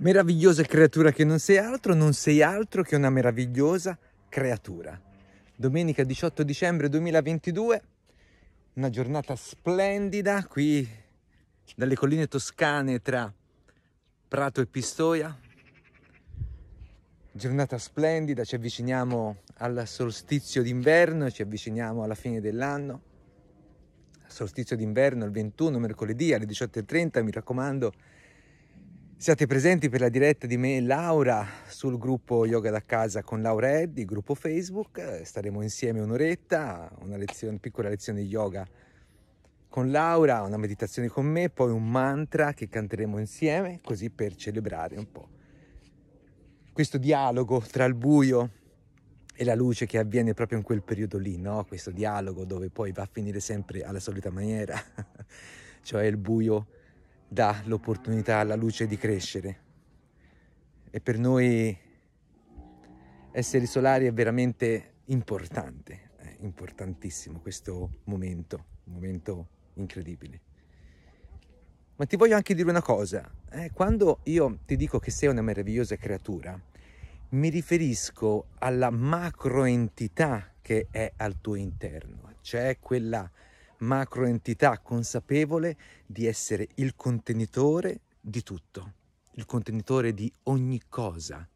Meravigliosa creatura che non sei altro, non sei altro che una meravigliosa creatura. Domenica 18 dicembre 2022, una giornata splendida qui dalle colline toscane tra Prato e Pistoia. Giornata splendida, ci avviciniamo al solstizio d'inverno, ci avviciniamo alla fine dell'anno. Solstizio d'inverno il 21 mercoledì alle 18.30, mi raccomando Siate presenti per la diretta di me e Laura sul gruppo Yoga da casa con Laura Eddi, gruppo Facebook. Staremo insieme un'oretta, una, lezione, piccola lezione di yoga con Laura, una meditazione con me, poi un mantra che canteremo insieme, così per celebrare un po' questo dialogo tra il buio e la luce che avviene proprio in quel periodo lì, no? Questo dialogo dove poi va a finire sempre alla solita maniera, cioè il buio dà l'opportunità alla luce di crescere. E per noi esseri solari è veramente importante, è importantissimo questo momento, un momento incredibile. Ma ti voglio anche dire una cosa, eh? quando io ti dico che sei una meravigliosa creatura, mi riferisco alla macroentità che è al tuo interno, cioè quella macroentità consapevole di essere il contenitore di tutto, il contenitore di ogni cosa.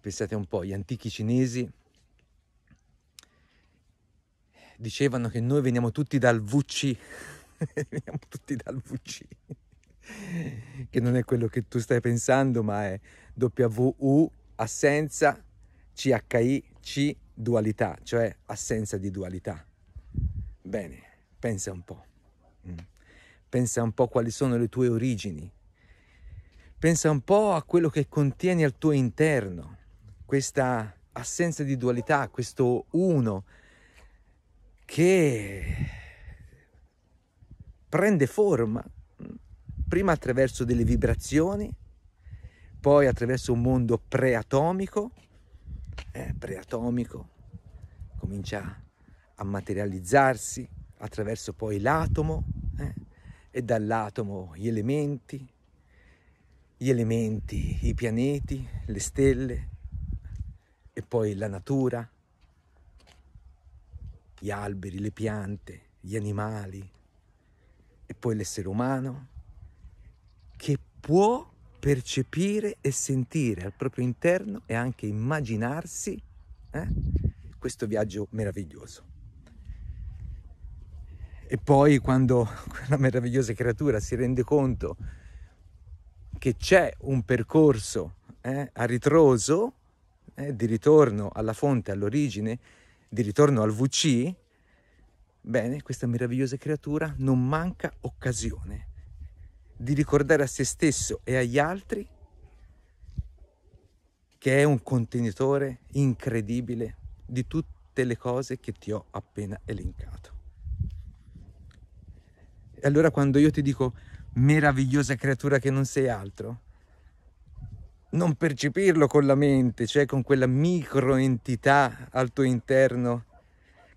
Pensate un po', gli antichi cinesi dicevano che noi veniamo tutti dal VC, veniamo tutti dal VC, che non è quello che tu stai pensando, ma è WU assenza CHI C dualità, cioè assenza di dualità. Bene, pensa un po'. Mm. Pensa un po' quali sono le tue origini. Pensa un po' a quello che contieni al tuo interno, questa assenza di dualità, questo uno che prende forma mm, prima attraverso delle vibrazioni, poi attraverso un mondo preatomico, eh, preatomico, comincia a materializzarsi attraverso poi l'atomo eh? e dall'atomo gli elementi, gli elementi, i pianeti, le stelle e poi la natura, gli alberi, le piante, gli animali e poi l'essere umano che può percepire e sentire al proprio interno e anche immaginarsi eh? questo viaggio meraviglioso. E poi quando quella meravigliosa creatura si rende conto che c'è un percorso eh, a ritroso, eh, di ritorno alla fonte, all'origine, di ritorno al VC, bene, questa meravigliosa creatura non manca occasione di ricordare a se stesso e agli altri che è un contenitore incredibile di tutte le cose che ti ho appena elencato allora quando io ti dico meravigliosa creatura che non sei altro, non percepirlo con la mente, cioè con quella microentità al tuo interno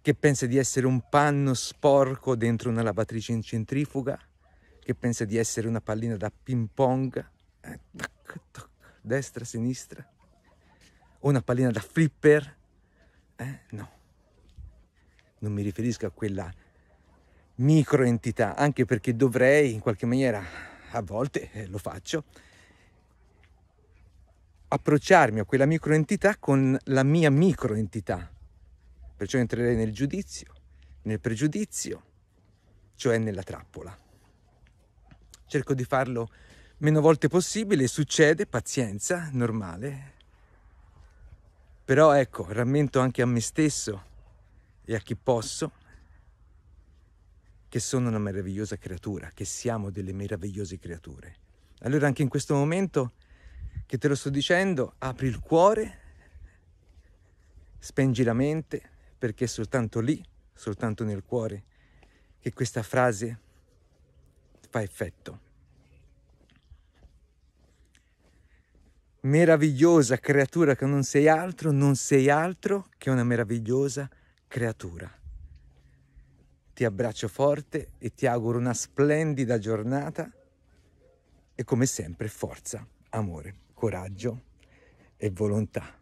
che pensa di essere un panno sporco dentro una lavatrice in centrifuga, che pensa di essere una pallina da ping pong, eh, tac, tac, destra, sinistra, o una pallina da flipper, eh, no. Non mi riferisco a quella microentità, anche perché dovrei in qualche maniera, a volte eh, lo faccio, approcciarmi a quella microentità con la mia microentità. Perciò entrerei nel giudizio, nel pregiudizio, cioè nella trappola. Cerco di farlo meno volte possibile, succede, pazienza, normale. Però ecco, rammento anche a me stesso e a chi posso che sono una meravigliosa creatura, che siamo delle meravigliose creature. Allora anche in questo momento che te lo sto dicendo, apri il cuore, spengi la mente, perché è soltanto lì, soltanto nel cuore, che questa frase fa effetto. Meravigliosa creatura che non sei altro, non sei altro che una meravigliosa creatura ti abbraccio forte e ti auguro una splendida giornata e come sempre forza, amore, coraggio e volontà.